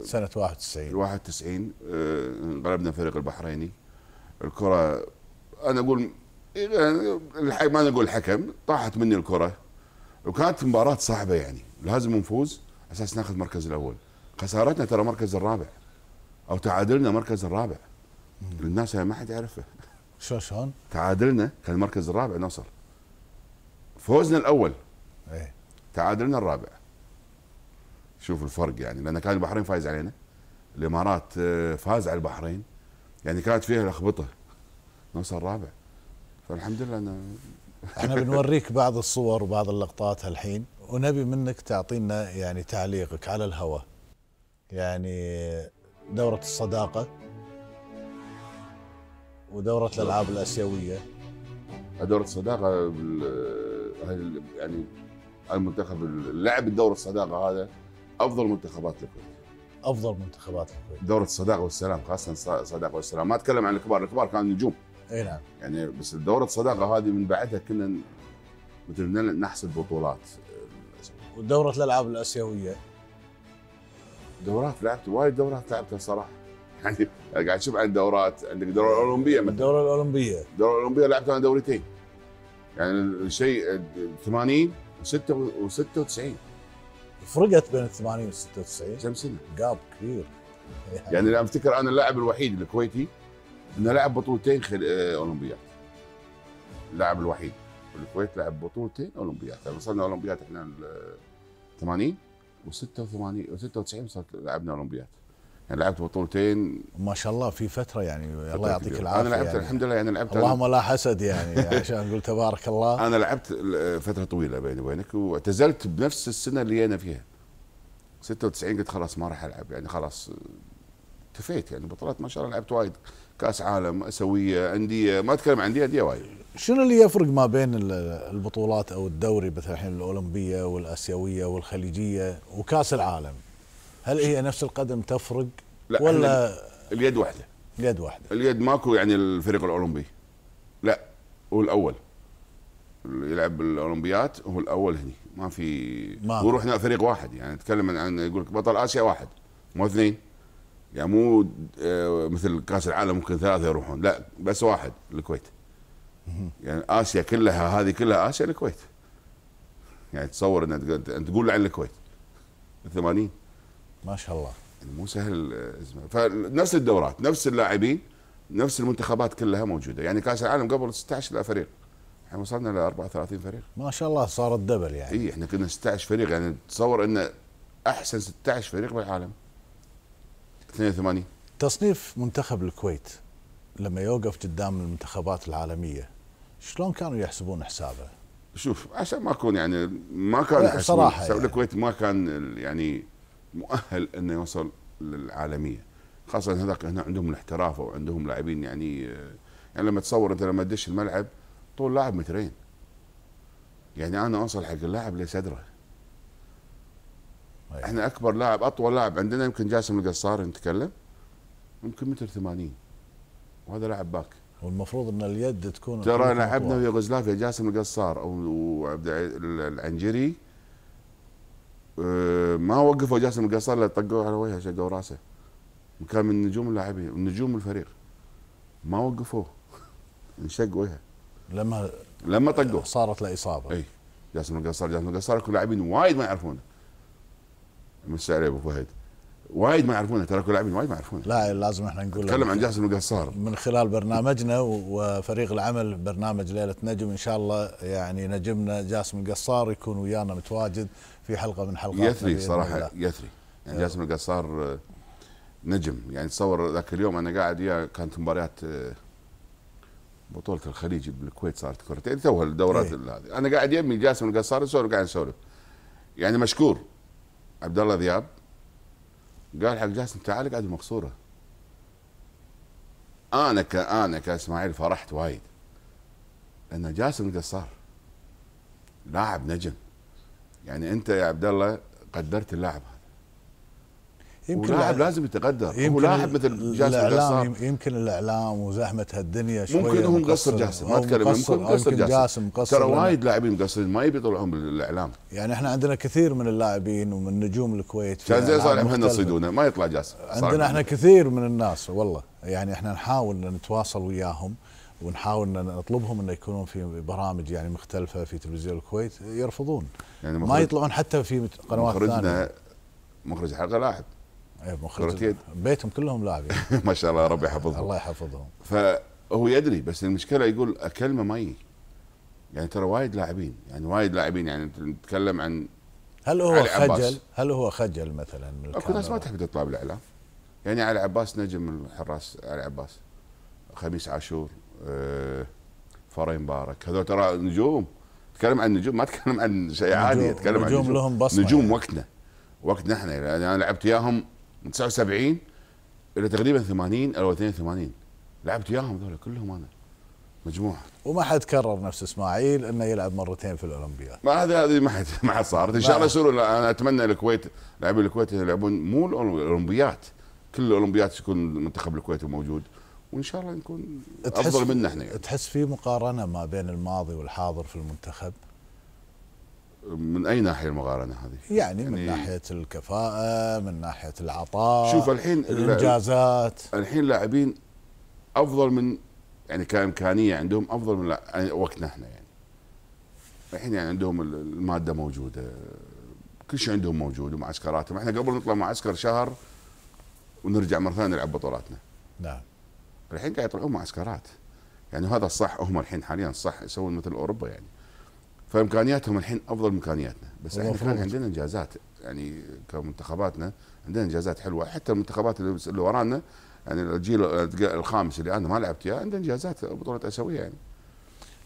سنة 91 91 آه، انقلبنا فريق البحريني الكره انا اقول إيه، ما نقول الحكم طاحت مني الكره وكانت مباراه صعبه يعني لازم نفوز اساس ناخذ المركز الاول خسارتنا ترى مركز الرابع او تعادلنا مركز الرابع الناس ما حد يعرفه شلون شلون؟ تعادلنا كان المركز الرابع نصر فوزنا الاول ايه تعادلنا الرابع شوف الفرق يعني لان كان البحرين فايز علينا الامارات آه، فاز على البحرين يعني كانت فيها لخبطه نوصل رابع فالحمد لله انا [laughs] احنا بنوريك بعض الصور وبعض اللقطات الحين ونبي منك تعطينا يعني تعليقك على الهواء يعني دورة الصداقة ودورة الألعاب الآسيوية دورة الصداقة يعني المنتخب اللعب الدورة الصداقة هذا أفضل منتخبات لكم افضل منتخبات الكويت دوره الصداقه والسلام خاصه الصداقه والسلام ما اتكلم عن الكبار الكبار كانوا نجوم اي نعم يعني بس دوره الصداقه هذه من بعدها كنا مثل نحصل بطولات ودوره الالعاب الاسيويه دورات لعبت وايد دورات لعبتها صراحه [laughs] يعني قاعد اشوف عن دورات عندك الدوره الاولمبيه مثلا الدوره الاولمبيه الدوره الاولمبيه لعبت انا دورتين يعني الشيء 80 و96 فرقت بين 80 و 96 كم سنه؟ جاب كبير يعني, يعني انا افتكر انا اللاعب الوحيد الكويتي انه لعب بطولتين خل... آه، اولمبياد اللاعب الوحيد الكويت لعب بطولتين اولمبياد يعني وصلنا اولمبياد احنا 80 و86 و96 لعبنا اولمبياد يعني لعبت بطولتين ما شاء الله في فتره يعني الله يعطيك العافيه انا لعبت يعني الحمد لله يعني لعبت اللهم لا حسد يعني [laughs] عشان نقول تبارك الله انا لعبت فتره طويله بيني وبينك واعتزلت بنفس السنه اللي انا فيها 96 قلت خلاص ما راح العب يعني خلاص اكتفيت يعني بطولات ما شاء الله لعبت وايد كاس عالم اسويه انديه ما اتكلم عن انديه انديه وايد شنو اللي يفرق ما بين البطولات او الدوري مثلا الحين الاولمبيه والاسيويه والخليجيه وكاس العالم؟ هل هي نفس القدم تفرق لا ولا اليد واحده اليد واحده اليد ماكو يعني الفريق الاولمبي لا هو الاول يلعب الاولمبيات هو الاول هني ما في وروحنا فريق واحد يعني نتكلم عن يقول لك بطل اسيا واحد مو اثنين يعني مو آه، مثل كاس العالم ممكن ثلاثه يروحون لا بس واحد الكويت يعني اسيا كلها هذه كلها اسيا الكويت يعني تصور انك تقول عن الكويت 80 ما شاء الله يعني مو سهل آه، فنفس الدورات نفس اللاعبين نفس المنتخبات كلها موجوده يعني كاس العالم قبل 16 فريق احنا وصلنا ل 34 فريق ما شاء الله صار الدبل يعني اي احنا كنا 16 فريق يعني تصور ان احسن 16 فريق بالعالم 82 تصنيف منتخب الكويت لما يوقف قدام المنتخبات العالميه شلون كانوا يحسبون حسابه؟ شوف عشان ما اكون يعني ما كان صراحه يعني. الكويت ما كان يعني مؤهل انه يوصل للعالميه خاصه هذاك هنا عندهم الاحتراف او عندهم لاعبين يعني يعني لما تصور انت لما تدش الملعب طول لاعب مترين يعني انا اوصل حق اللاعب لصدره طيب. احنا اكبر لاعب اطول لاعب عندنا يمكن جاسم القصار نتكلم يمكن متر 80 وهذا لاعب باك والمفروض ان اليد تكون ترى لعبنا ويا جاسم القصار او وعبد العنجري ما وقفوا جاسم القصار لا طقوه على وجهه شقوا راسه كان من نجوم اللاعبين من نجوم الفريق ما وقفوه [laughs] انشق وجهه لما لما طقوه صارت له اصابه اي جاسم القصار جاسم القصار كل لاعبين وايد ما يعرفونه مسي عليه ابو فهد وايد ما يعرفونه ترى كل لاعبين وايد ما يعرفونه لا لازم احنا نقول نتكلم عن جاسم القصار من خلال برنامجنا وفريق العمل برنامج ليله نجم ان شاء الله يعني نجمنا جاسم القصار يكون ويانا متواجد في حلقه من حلقات يثري صراحه يثري يعني آه. جاسم القصار آه، نجم يعني تصور ذاك اليوم انا قاعد وياه كانت مباريات آه، بطولة الخليج بالكويت صارت كرة يعني توها الدورات إيه. هذه ايه. انا قاعد يمي جاسم القصار نسولف قاعد نسولف يعني مشكور عبد الله ذياب قال حق جاسم تعال قاعد المقصوره انا كانا كاسماعيل فرحت وايد لان جاسم القصار لاعب نجم يعني انت يا عبد الله قدرت اللاعب هذا يمكن اللاعب لازم يتقدر يمكن هو لاعب مثل جاسم الاعلام يمكن الاعلام وزحمه هالدنيا شويه ممكن هو مقصر جاسم ما اتكلم ممكن مقصر جاسم ترى وايد لاعبين مقصرين ما يبي يطلعون بالاعلام يعني احنا عندنا كثير من اللاعبين ومن نجوم الكويت كان زي صالح محنا صيدونه ما يطلع جاسم عندنا احنا كثير من الناس والله يعني احنا نحاول نتواصل وياهم ونحاول ان نطلبهم ان يكونون في برامج يعني مختلفه في تلفزيون الكويت يرفضون يعني ما يطلعون حتى في قنوات ثانيه مخرجنا مخرج الحلقه لاعب ايه مخرج بيتهم كلهم لاعبين [laughs] ما شاء الله ربي يحفظهم الله يحفظهم فهو يدري بس المشكله يقول اكلمه ما يجي يعني ترى وايد لاعبين يعني وايد لاعبين يعني نتكلم عن هل هو علي خجل عباس. هل هو خجل مثلا من اكو ناس ما تحب تطلع بالاعلام يعني علي عباس نجم الحراس علي عباس خميس عاشور فري مبارك هذول ترى نجوم تكلم عن نجوم ما تكلم عن شيء عادي تكلم عن نجوم لهم بصمه نجوم يعني. وقتنا وقتنا احنا يعني انا لعبت وياهم من 79 الى تقريبا 80 او 82 لعبت وياهم هذول كلهم انا مجموعه وما حد كرر نفس اسماعيل انه يلعب مرتين في الاولمبياد ما هذا هذه ما حد ما حد صارت ان شاء الله يصيرون انا اتمنى الكويت لاعبي الكويت يلعبون مو الاولمبياد كل الاولمبياد يكون منتخب الكويت موجود وان شاء الله نكون افضل منا احنا يعني. تحس في مقارنه ما بين الماضي والحاضر في المنتخب؟ من اي ناحيه المقارنه هذه؟ يعني, يعني من ناحيه الكفاءه، من ناحيه العطاء شوف الحين الانجازات الحين لاعبين افضل من يعني كامكانيه عندهم افضل من يعني وقتنا احنا يعني. الحين يعني عندهم الماده موجوده كل شيء عندهم موجود ومعسكراتهم، احنا قبل نطلع معسكر شهر ونرجع مره ثانيه نلعب بطولاتنا. نعم. الحين قاعد يطلعون معسكرات يعني هذا الصح هم الحين حاليا الصح يسوون مثل اوروبا يعني فامكانياتهم الحين افضل من امكانياتنا بس احنا كان عندنا انجازات يعني كمنتخباتنا عندنا انجازات حلوه حتى المنتخبات اللي ورانا يعني الجيل الخامس اللي انا ما لعبت اياه عنده انجازات بطوله اسيويه يعني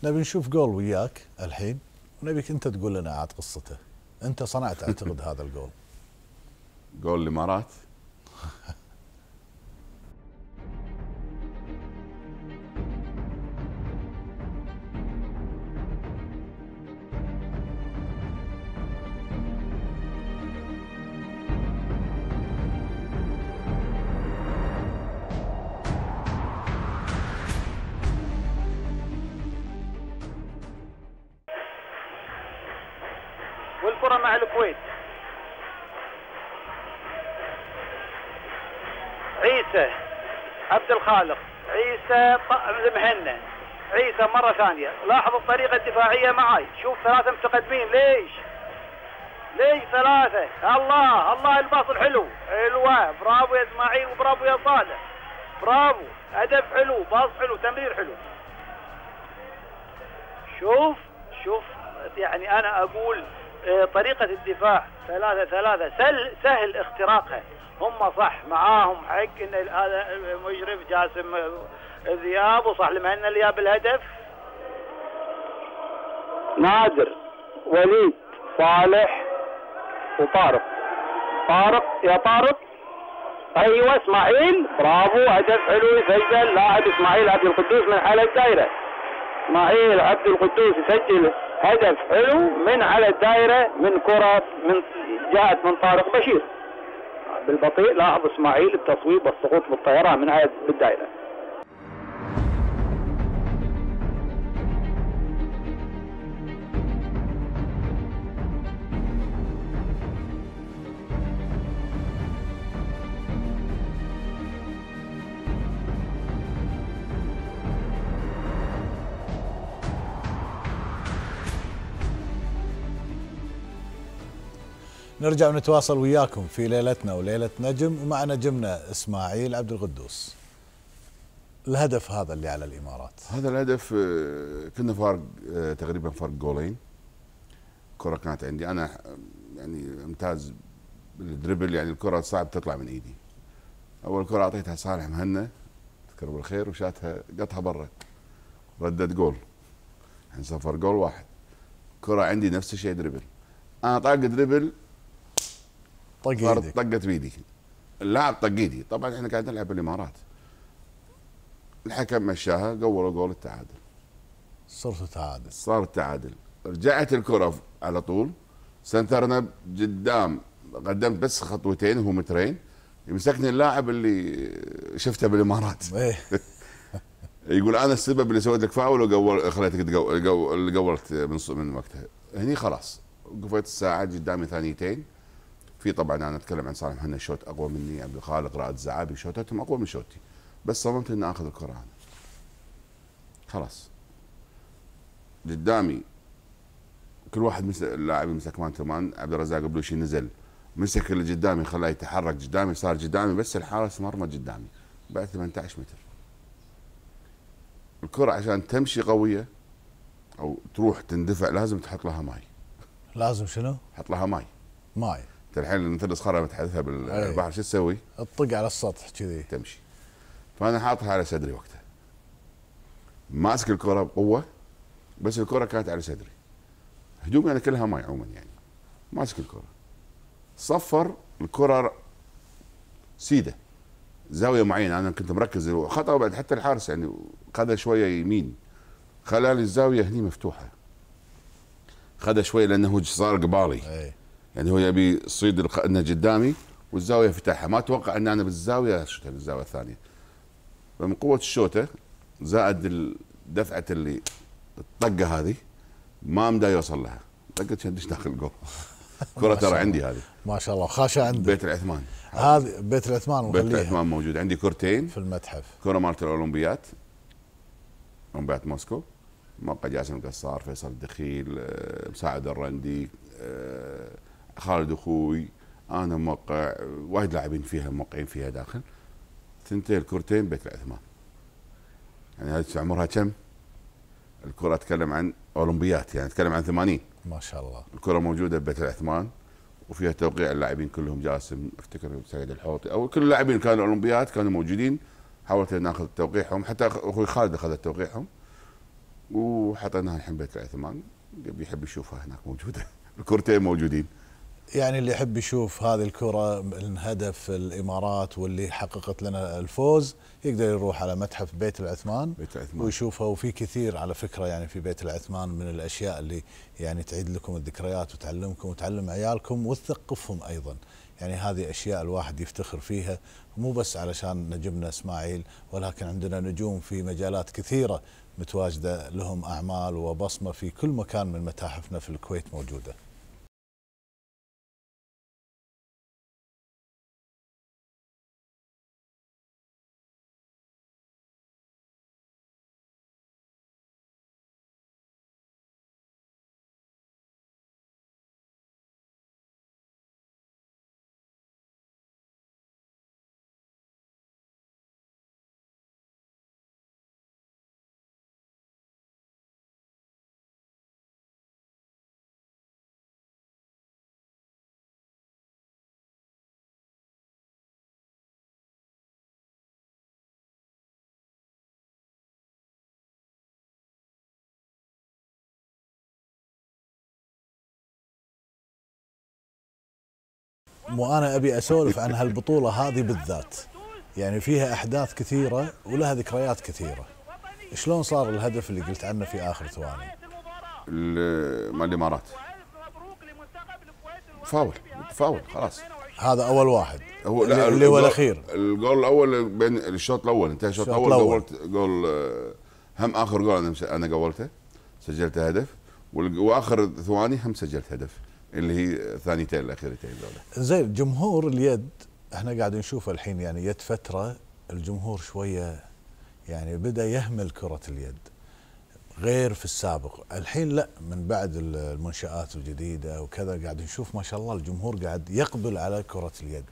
نبي نشوف جول وياك الحين ونبيك انت تقول لنا عاد قصته انت صنعت اعتقد هذا الجول جول الامارات [laughs] والكرة مع الكويت عيسى عبد الخالق عيسى المهنة عيسى مرة ثانية لاحظ الطريقة الدفاعية معاي شوف ثلاثة متقدمين ليش ليش ثلاثة الله الله الباص الحلو حلوة برافو يا اسماعيل وبرافو يا صالح برافو هدف حلو باص حلو تمرير حلو شوف شوف يعني انا اقول طريقة الدفاع ثلاثة ثلاثة سهل, سهل اختراقها هم صح معاهم حق ان هذا المشرف جاسم ذياب وصح لما ان اللي جاب الهدف نادر وليد صالح وطارق طارق يا طارق ايوه اسماعيل برافو هدف حلو يسجل لاعب اسماعيل عبد القدوس من حاله الدائره اسماعيل عبد القدوس يسجل هدف حلو من على الدائرة من كرة من جاءت من طارق بشير بالبطيء لاحظ اسماعيل التصويب والسقوط بالطيران من على الدائرة نرجع ونتواصل وياكم في ليلتنا وليلة نجم ومع نجمنا إسماعيل عبد القدوس الهدف هذا اللي على الإمارات هذا الهدف آه، كنا فارق آه، تقريبا فارق جولين الكرة كانت عندي أنا آه، يعني امتاز بالدربل يعني الكرة صعب تطلع من إيدي أول كرة أعطيتها صالح مهنا تذكر بالخير وشاتها قطها برا ردت جول يعني صفر جول واحد كرة عندي نفس الشيء دربل أنا طاق دربل طق ايدك طقت بيدي اللاعب طق ايدي طبعا احنا قاعدين نلعب بالامارات الحكم مشاها قولوا قول التعادل صرت تعادل صار التعادل رجعت الكره على طول سنترنا قدام قدمت بس خطوتين هو مترين يمسكني اللاعب اللي شفته بالامارات [laughs] إيه. [laughs] يقول انا السبب اللي سويت لك فاول وقول خليتك تقول قولت من من وقتها هني خلاص وقفت الساعه قدامي ثانيتين في طبعا انا اتكلم عن صالح مهنا شوت اقوى مني عبد الخالق رائد الزعابي شوتاتهم اقوى من شوتي بس صممت اني اخذ الكره انا خلاص قدامي كل واحد مثل اللاعب مسك مان تمان عبد الرزاق شيء نزل مسك اللي قدامي خلاه يتحرك قدامي صار قدامي بس الحارس مرمى قدامي بعد 18 متر الكره عشان تمشي قويه او تروح تندفع لازم تحط لها ماي لازم شنو؟ حط لها ماي ماي الحين انت الصخره صخره بالبحر شو تسوي؟ تطق على السطح كذي تمشي فانا حاطها على صدري وقتها ماسك الكره بقوه بس الكره كانت على صدري هجومي انا كلها ماي عموما يعني ماسك الكره صفر الكره سيده زاويه معينه انا كنت مركز خطا بعد حتى الحارس يعني خذ شويه يمين خلال الزاويه هني مفتوحه خذ شويه لانه صار قبالي إيه. يعني هو يبي صيد انه قدامي والزاويه فتحها ما اتوقع ان انا بالزاويه شفتها بالزاويه الثانيه فمن قوه الشوته زائد دفعه اللي الطقه هذه ما مدا يوصل لها طقه شدش داخل الجول [laughs] كره ترى عندي هذه ما شاء الله خاشه عندي بيت العثمان هذه بيت العثمان بيت العثمان موجود عندي كرتين في المتحف كره مالت الاولمبيات اولمبيات موسكو موقع جاسم القصار فيصل الدخيل آه، مساعد الرندي آه، خالد اخوي انا موقع وايد لاعبين فيها موقعين فيها داخل ثنتين الكرتين بيت العثمان يعني هذه عمرها كم؟ الكرة اتكلم عن اولمبيات يعني اتكلم عن 80 ما شاء الله الكرة موجودة ببيت العثمان وفيها توقيع اللاعبين كلهم جاسم افتكر سعيد الحوطي او كل اللاعبين كانوا اولمبيات كانوا موجودين حاولت ناخذ توقيعهم حتى اخوي خالد اخذ توقيعهم وحطيناها الحين بيت العثمان اللي يحب يشوفها هناك موجوده [laughs] الكرتين موجودين يعني اللي يحب يشوف هذه الكرة من هدف الإمارات واللي حققت لنا الفوز يقدر يروح على متحف بيت العثمان, بيت العثمان. ويشوفها وفي كثير على فكرة يعني في بيت العثمان من الأشياء اللي يعني تعيد لكم الذكريات وتعلمكم وتعلم عيالكم وتثقفهم أيضا يعني هذه أشياء الواحد يفتخر فيها مو بس علشان نجمنا إسماعيل ولكن عندنا نجوم في مجالات كثيرة متواجدة لهم أعمال وبصمة في كل مكان من متاحفنا في الكويت موجودة وانا ابي اسولف عن هالبطوله هذه بالذات يعني فيها احداث كثيره ولها ذكريات كثيره شلون صار الهدف اللي قلت عنه في اخر ثواني مع الامارات فاول فاول خلاص هذا اول واحد هو لا اللي هو الاخير الجول الاول بين الشوط الاول انتهى الشوط الاول قولت جول آه، هم اخر جول انا انا قولته سجلت هدف واخر ثواني هم سجلت هدف اللي هي ثانيتين الاخيرتين دولة زين جمهور اليد احنا قاعد نشوف الحين يعني يد فتره الجمهور شويه يعني بدا يهمل كره اليد غير في السابق الحين لا من بعد المنشآت الجديدة وكذا قاعد نشوف ما شاء الله الجمهور قاعد يقبل على كرة اليد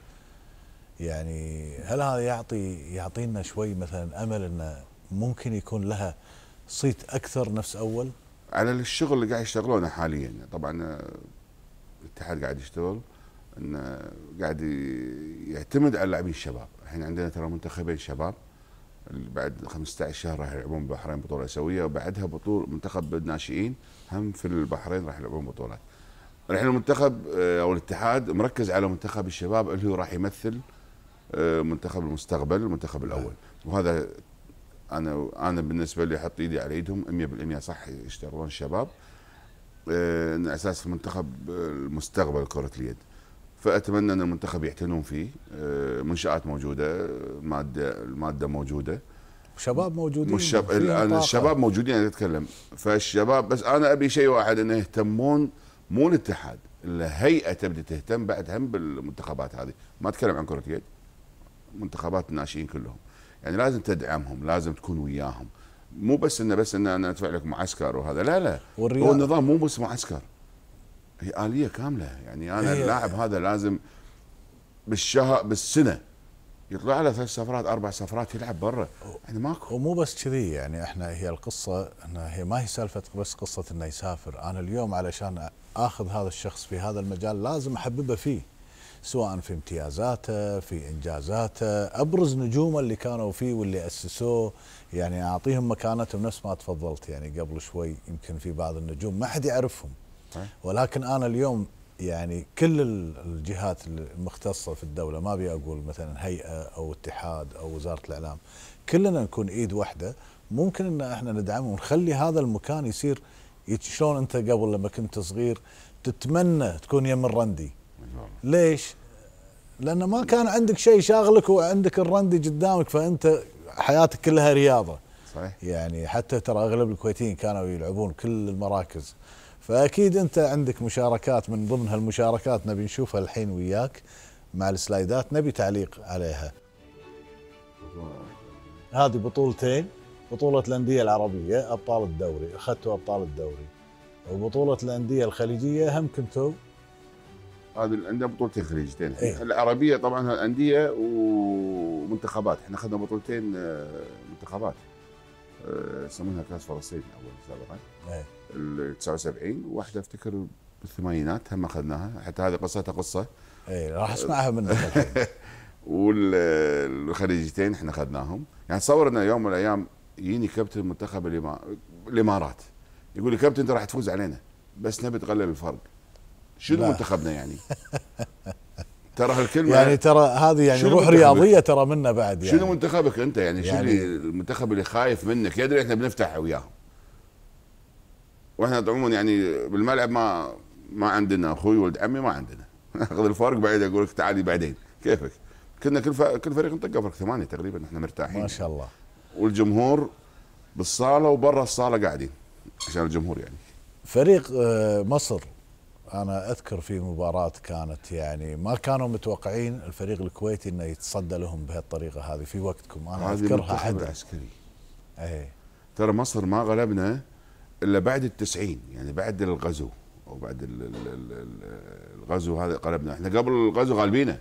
يعني هل هذا يعطي يعطينا شوي مثلا أمل أنه ممكن يكون لها صيت أكثر نفس أول على الشغل اللي قاعد يشتغلونه حاليا طبعا الاتحاد قاعد يشتغل انه قاعد يعتمد على اللاعبين الشباب، الحين عندنا ترى منتخبين شباب بعد 15 شهر راح يلعبون بالبحرين بطوله اسيويه وبعدها بطوله منتخب الناشئين هم في البحرين راح يلعبون بطولات. الحين المنتخب آه، او الاتحاد مركز على منتخب الشباب اللي هو راح يمثل آه، منتخب المستقبل المنتخب الاول وهذا انا انا بالنسبه لي احط ايدي على ايدهم 100% صح يشتغلون الشباب آه، ان اساس المنتخب المستقبل آه، كره اليد فاتمنى ان المنتخب يعتنون فيه آه، منشات موجوده الماده الماده موجوده شباب موجودين طاقة. الشباب موجودين انا اتكلم فالشباب بس انا ابي شيء واحد انه يهتمون مو الاتحاد الهيئه تبدا تهتم بعد هم بالمنتخبات هذه ما اتكلم عن كره اليد منتخبات الناشئين كلهم يعني لازم تدعمهم لازم تكون وياهم مو بس انه بس انه انا ادفع لك معسكر وهذا لا لا والرياضة. هو النظام مو بس معسكر هي اليه كامله يعني انا هي. اللاعب هذا لازم بالشهر بالسنه يطلع له ثلاث سفرات اربع سفرات يلعب برا يعني ماكو ومو بس كذي يعني احنا هي القصه انها هي ما هي سالفه بس قصه انه يسافر انا اليوم علشان اخذ هذا الشخص في هذا المجال لازم احببه فيه سواء في امتيازاته في انجازاته ابرز نجومه اللي كانوا فيه واللي اسسوه يعني اعطيهم مكانتهم نفس ما تفضلت يعني قبل شوي يمكن في بعض النجوم ما حد يعرفهم ولكن انا اليوم يعني كل الجهات المختصه في الدوله ما ابي اقول مثلا هيئه او اتحاد او وزاره الاعلام كلنا نكون ايد واحده ممكن ان احنا ندعمه ونخلي هذا المكان يصير شلون انت قبل لما كنت صغير تتمنى تكون يم الرندي ليش؟ لأن ما كان عندك شيء شاغلك وعندك الرندي قدامك فأنت حياتك كلها رياضة صحيح يعني حتى ترى أغلب الكويتيين كانوا يلعبون كل المراكز فأكيد أنت عندك مشاركات من ضمن هالمشاركات نبي نشوفها الحين وياك مع السلايدات نبي تعليق عليها هذه بطولتين بطولة الأندية العربية أبطال الدوري أخذتوا أبطال الدوري وبطولة الأندية الخليجية هم كنتوا هذه الانديه بطولتين خليجيتين إيه؟ العربيه طبعا انديه ومنتخبات احنا اخذنا بطولتين آه، منتخبات آه، يسمونها كاس فلسطين اول سابقا إيه؟ ال 79 واحده افتكر بالثمانينات هم اخذناها حتى هذه قصتها قصه اي راح آه. اسمعها منك [laughs] والخليجيتين احنا اخذناهم يعني تصور انه يوم من الايام يجيني كابتن منتخب الامارات يقول لي كابتن انت راح تفوز علينا بس نبي تقلل الفرق شنو منتخبنا يعني ترى هالكلمه يعني ترى هذه يعني روح رياضيه ترى منا بعد يعني شنو منتخبك انت يعني, يعني شنو المنتخب اللي خايف منك يدري احنا بنفتح وياهم واحنا عموما يعني بالملعب ما ما عندنا اخوي ولد عمي ما عندنا ناخذ [laughs] الفرق بعيد اقول لك تعالي بعدين كيفك كنا كل كل فريق نطقه فرق ثمانيه تقريبا احنا مرتاحين ما شاء الله والجمهور بالصاله وبرا الصاله قاعدين عشان الجمهور يعني فريق آه، مصر انا اذكر في مباراه كانت يعني ما كانوا متوقعين الفريق الكويتي انه يتصدى لهم بهالطريقه هذه في وقتكم انا اذكرها حد عسكري اي ترى مصر ما غلبنا الا بعد التسعين يعني بعد الغزو او بعد الغزو هذا غلبنا احنا قبل الغزو غالبينا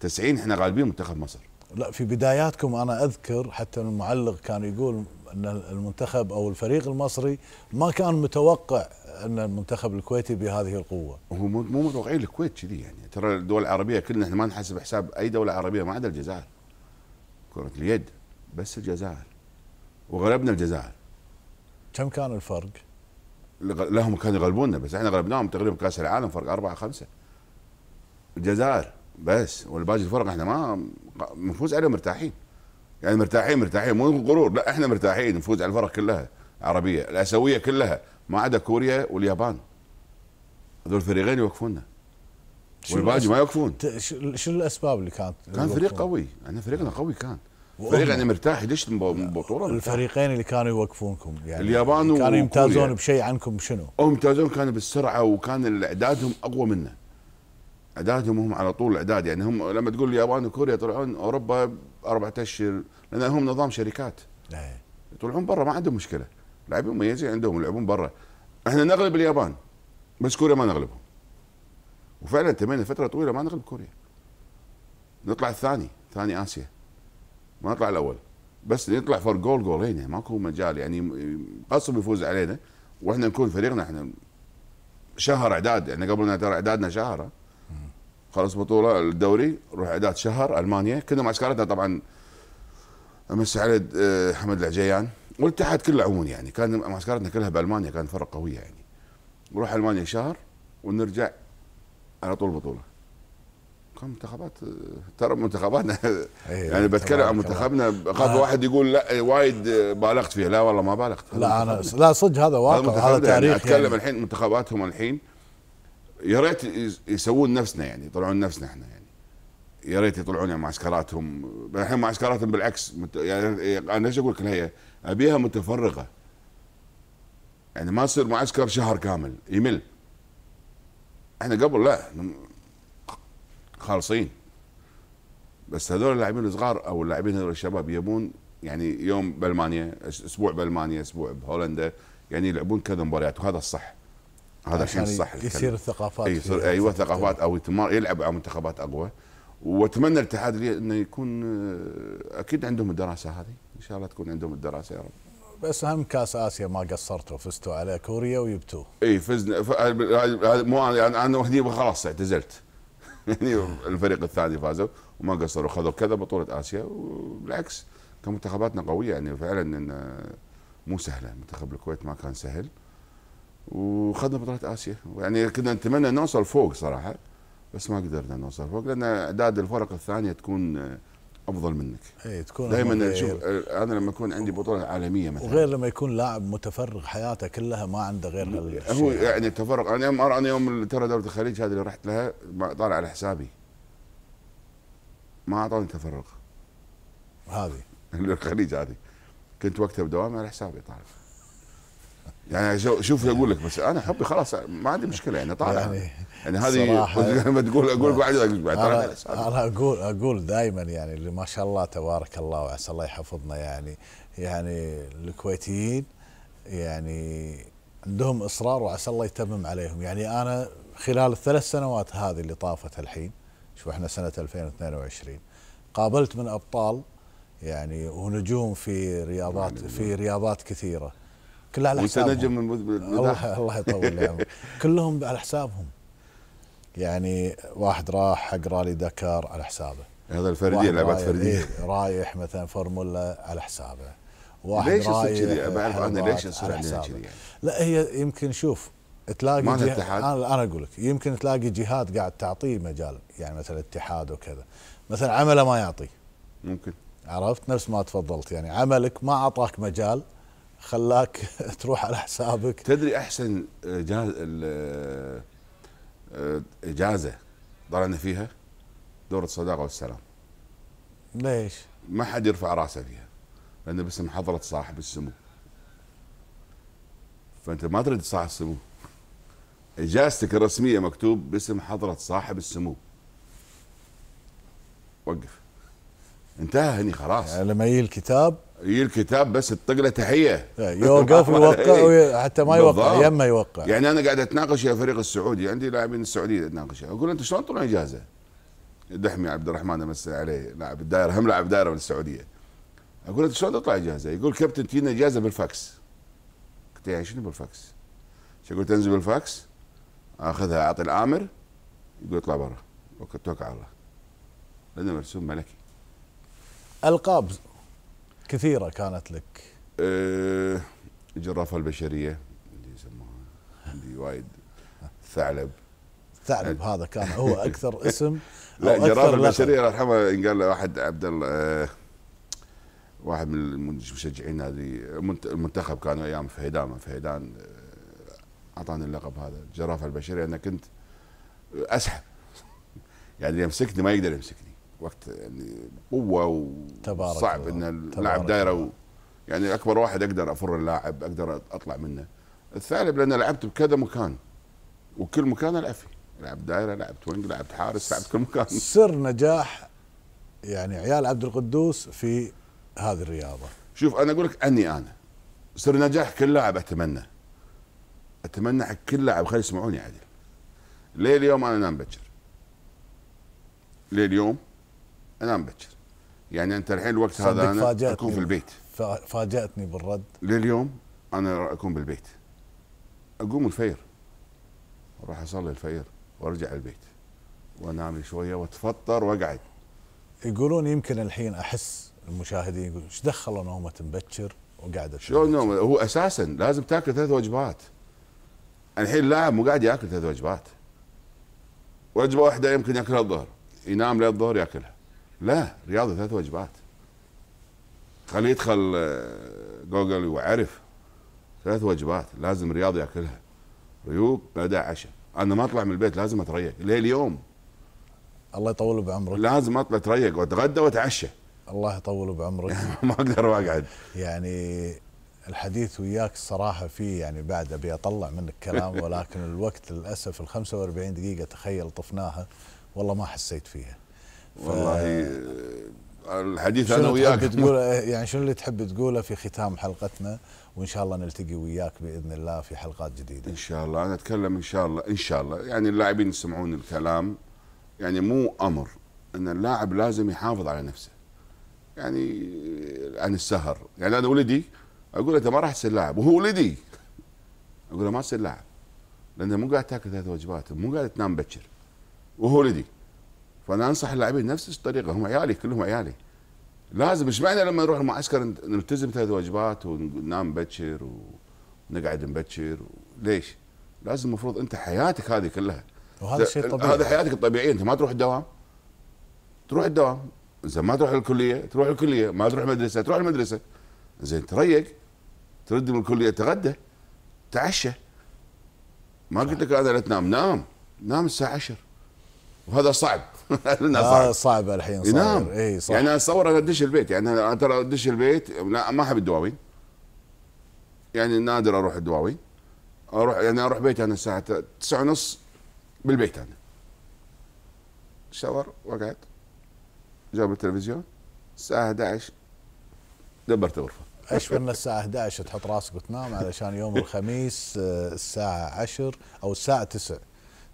90 احنا غالبين منتخب مصر لا في بداياتكم انا اذكر حتى المعلق كان يقول ان المنتخب او الفريق المصري ما كان متوقع ان المنتخب الكويتي بهذه القوه هو مو متوقعين الكويت كذي يعني ترى الدول العربيه كلنا احنا ما نحسب حساب اي دوله عربيه ما عدا الجزائر كره اليد بس الجزائر وغلبنا الجزائر كم كان الفرق؟ لهم كانوا يغلبوننا بس احنا غلبناهم تقريبا كاس العالم فرق أربعة خمسة الجزائر بس والباقي الفرق احنا ما نفوز عليهم مرتاحين يعني مرتاحين مرتاحين مو غرور لا احنا مرتاحين نفوز على الفرق كلها عربيه الاسيويه كلها ما عدا كوريا واليابان هذول الفريقين يوقفوننا والباقي ما يوقفون شو الاسباب اللي كانت كان فريق قوي احنا يعني فريقنا قوي كان فريق يعني مرتاح يدش بطوله الفريقين اللي كانوا يوقفونكم يعني اليابان كانوا وكوريا. يمتازون بشيء عنكم شنو؟ هم يمتازون كانوا بالسرعه وكان اعدادهم اقوى منا اعدادهم هم على طول الاعداد يعني هم لما تقول اليابان وكوريا يطلعون اوروبا اربعة اشهر لان هم نظام شركات إيه. يطلعون برا ما عندهم مشكله لاعبين مميزين عندهم يلعبون برا احنا نغلب اليابان بس كوريا ما نغلبهم وفعلا تمينا فتره طويله ما نغلب كوريا نطلع الثاني ثاني اسيا ما نطلع الاول بس نطلع فور جول جولين يعني ماكو مجال يعني قصب يفوز علينا واحنا نكون فريقنا احنا شهر اعداد يعني قبلنا ترى اعدادنا شهر خلص بطوله الدوري روح اعداد شهر المانيا كنا معسكراتنا طبعا امس على آه، حمد العجيان والاتحاد كله عموما يعني كان معسكراتنا كلها بالمانيا كانت فرق قويه يعني نروح المانيا شهر ونرجع على طول بطوله كان منتخبات ترى منتخباتنا إيه، يعني بتكلم عن منتخبنا اخاف آه. واحد يقول لا وايد بالغت فيها لا والله ما بالغت لا انا لا صدق هذا واقع هذا يعني تاريخ يعني اتكلم يعني. الحين منتخباتهم الحين يا ريت يسوون نفسنا يعني يطلعون نفسنا احنا يعني يا ريت يطلعون معسكراتهم الحين معسكراتهم بالعكس مت... يعني انا ايش اقول لك هي ابيها متفرغه يعني ما تصير معسكر شهر كامل يمل احنا قبل لا خالصين بس هذول اللاعبين الصغار او اللاعبين هذول الشباب يبون يعني يوم بالمانيا اسبوع بالمانيا اسبوع بهولندا يعني يلعبون كذا مباريات وهذا الصح هذا الحين الصح يصير الثقافات يصير ايوه ثقافات او يلعب على منتخبات اقوى واتمنى الاتحاد انه يكون آه، اكيد عندهم الدراسه هذه ان شاء الله تكون عندهم الدراسه يا رب بس هم كاس اسيا ما قصرتوا فزتوا على كوريا وجبتوه اي فزنا ف... آه، آه، مو انا يعني انا وحدي خلاص اعتزلت يعني, [laughs] يعني الفريق الثاني فازوا وما قصروا خذوا كذا بطوله اسيا وبالعكس كان منتخباتنا قويه يعني فعلا إن مو سهله منتخب الكويت ما كان سهل وخذنا بطوله اسيا يعني كنا نتمنى نوصل فوق صراحه بس ما قدرنا نوصل فوق لان اعداد الفرق الثانيه تكون آه، افضل منك اي تكون دائما إيه. شوف آه، انا لما يكون عندي بطوله عالميه مثلا وغير لما يكون لاعب متفرغ حياته كلها ما عنده غير هو يعني التفرغ انا يوم انا يوم ترى دوله الخليج هذه اللي رحت لها طالع على حسابي ما اعطوني تفرغ هذه للخليج [laughs] هذه كنت وقتها بدوامي على حسابي طالع يعني شوف اقول لك بس انا حبي خلاص ما عندي مشكله يعني طالع يعني, يعني هذه لما [laughs] تقول اقول بعد انا, أنا اقول اقول دائما يعني اللي ما شاء الله تبارك الله وعسى الله يحفظنا يعني يعني الكويتيين يعني عندهم اصرار وعسى الله يتمم عليهم يعني انا خلال الثلاث سنوات هذه اللي طافت الحين شوف احنا سنه 2022 قابلت من ابطال يعني ونجوم في رياضات يعني في رياضات كثيره كلها على حسابهم نجم من الله الله يطول عمرك [laughs] كلهم على حسابهم يعني واحد راح حق رالي دكار على حسابه هذا الفردي لعبات فرديه إيه، رايح مثلا فورمولا على حسابه واحد ليش يصير كذي؟ بعرف انا ليش يصير كذي يعني؟ لا هي يمكن شوف تلاقي انا انا اقول لك يمكن تلاقي جهات قاعد تعطيه مجال يعني مثلا اتحاد وكذا مثلا عمله ما يعطي ممكن عرفت نفس ما تفضلت يعني عملك ما اعطاك مجال خلاك [laughs] تروح على حسابك تدري احسن جاز اجازه آه، ضلنا فيها دوره الصداقه والسلام ليش؟ ما حد يرفع راسه فيها لان باسم حضره صاحب السمو فانت ما تريد صاحب السمو اجازتك الرسميه مكتوب باسم حضره صاحب السمو وقف انتهى هني خلاص لما يجي الكتاب يجي الكتاب بس له تحيه إيه، [laughs] يوقف يوقع إيه. حتى ما يوقع يما يوقع يعني انا قاعد اتناقش يا فريق السعودي عندي لاعبين السعوديين اتناقش اقول انت شلون تروح اجازه؟ دحمي عبد الرحمن امسي عليه لاعب الدائره هم لاعب دائره من السعوديه اقول انت شلون تطلع اجازه؟ يقول كابتن تجينا اجازه بالفاكس قلت له يعني شنو بالفاكس؟ يقول تنزل بالفاكس اخذها اعطي الامر يقول اطلع برا توكل على الله لانه مرسوم ملكي القاب كثيرة كانت لك ايه الجرافة البشرية اللي يسموها عندي وايد ثعلب ثعلب [laughs] هذا كان هو أكثر اسم لا الجرافة البشرية الله يرحمه إن قال واحد عبد الله أه واحد من المشجعين هذه المنتخب كانوا أيام في فهيدان آه، أعطاني اللقب هذا الجرافة البشرية أنا كنت أسحب [laughs] يعني يمسكني ما يقدر يمسكني وقت يعني قوه وصعب ان اللاعب دايره و... يعني اكبر واحد اقدر افر اللاعب اقدر اطلع منه الثالث لان لعبت بكذا مكان وكل مكان العب فيه لعبت دايره لعبت وينج لعبت حارس لعبت كل مكان سر نجاح يعني عيال عبد القدوس في هذه الرياضه شوف انا اقول لك اني انا سر نجاح كل لاعب اتمنى اتمنى حق كل لاعب خلي يسمعوني عدل ليه اليوم انا نام بكر ليه اليوم انام بكر يعني انت الحين الوقت هذا انا اكون في البيت فاجاتني بالرد لليوم انا اكون بالبيت اقوم الفير اروح اصلي الفير وارجع البيت وانام شويه واتفطر واقعد يقولون يمكن الحين احس المشاهدين يقولون ايش دخلوا نومه مبكر وقاعده شلون نوم هو اساسا لازم تاكل ثلاث وجبات الحين اللاعب مو قاعد ياكل ثلاث وجبات وجبه واحده يمكن ياكلها الظهر ينام للظهر ياكلها لا رياضه ثلاث وجبات خليه يدخل آه، جوجل وعرف ثلاث وجبات لازم رياضي ياكلها ريوق غدا عشاء انا ما اطلع من البيت لازم اتريق ليه اليوم الله يطول بعمرك لازم اطلع اتريق واتغدى واتعشى الله يطول بعمرك [laughs] ما اقدر واقعد يعني الحديث وياك الصراحة فيه يعني بعد أبي أطلع منك كلام [laughs] ولكن الوقت للأسف ال 45 دقيقة تخيل طفناها والله ما حسيت فيها والله آه، الحديث انا وياك تقول إيه، يعني شنو اللي تحب تقوله في ختام حلقتنا وان شاء الله نلتقي وياك باذن الله في حلقات جديده ان شاء الله انا اتكلم ان شاء الله ان شاء الله يعني اللاعبين يسمعون الكلام يعني مو امر ان اللاعب لازم يحافظ على نفسه يعني عن السهر يعني انا ولدي اقول له انت ما راح تصير لاعب وهو ولدي اقول له ما تصير لاعب لانه مو قاعد تاكل ثلاث وجبات مو قاعد تنام بكر وهو ولدي فانا انصح اللاعبين نفس الطريقه هم عيالي كلهم عيالي لازم مش معنى لما نروح المعسكر نلتزم ثلاث واجبات وننام مبكر ونقعد مبكر ليش؟ لازم المفروض انت حياتك هذه كلها وهذا شيء طبيعي هذا حياتك الطبيعيه انت ما تروح الدوام تروح الدوام زين ما تروح الكليه تروح الكليه ما تروح المدرسه تروح المدرسه زين تريق ترد من الكليه تغدى تعشى ما قلت لك انا لا تنام نام نام الساعه 10 وهذا صعب [laughs] آه صعبه الحين صعب. نعم اي صح يعني انا اتصور انا ادش البيت يعني انا ترى ادش البيت لا ما احب الدواوين يعني نادر اروح الدواوين اروح يعني اروح بيتي انا الساعه 9 ونص بالبيت انا شاور وقعد جاب التلفزيون الساعه 11 دبرت الغرفه ايش ان الساعه 11 تحط راسك وتنام علشان يوم الخميس آه، الساعه 10 او الساعه 9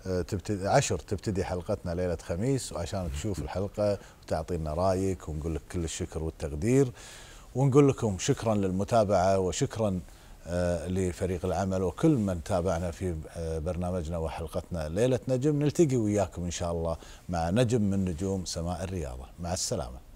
تبتدي عشر تبتدي حلقتنا ليله خميس وعشان تشوف الحلقه وتعطينا رايك ونقول لك كل الشكر والتقدير ونقول لكم شكرا للمتابعه وشكرا آه، لفريق العمل وكل من تابعنا في آه، برنامجنا وحلقتنا ليله نجم نلتقي وياكم ان شاء الله مع نجم من نجوم سماء الرياضه مع السلامه.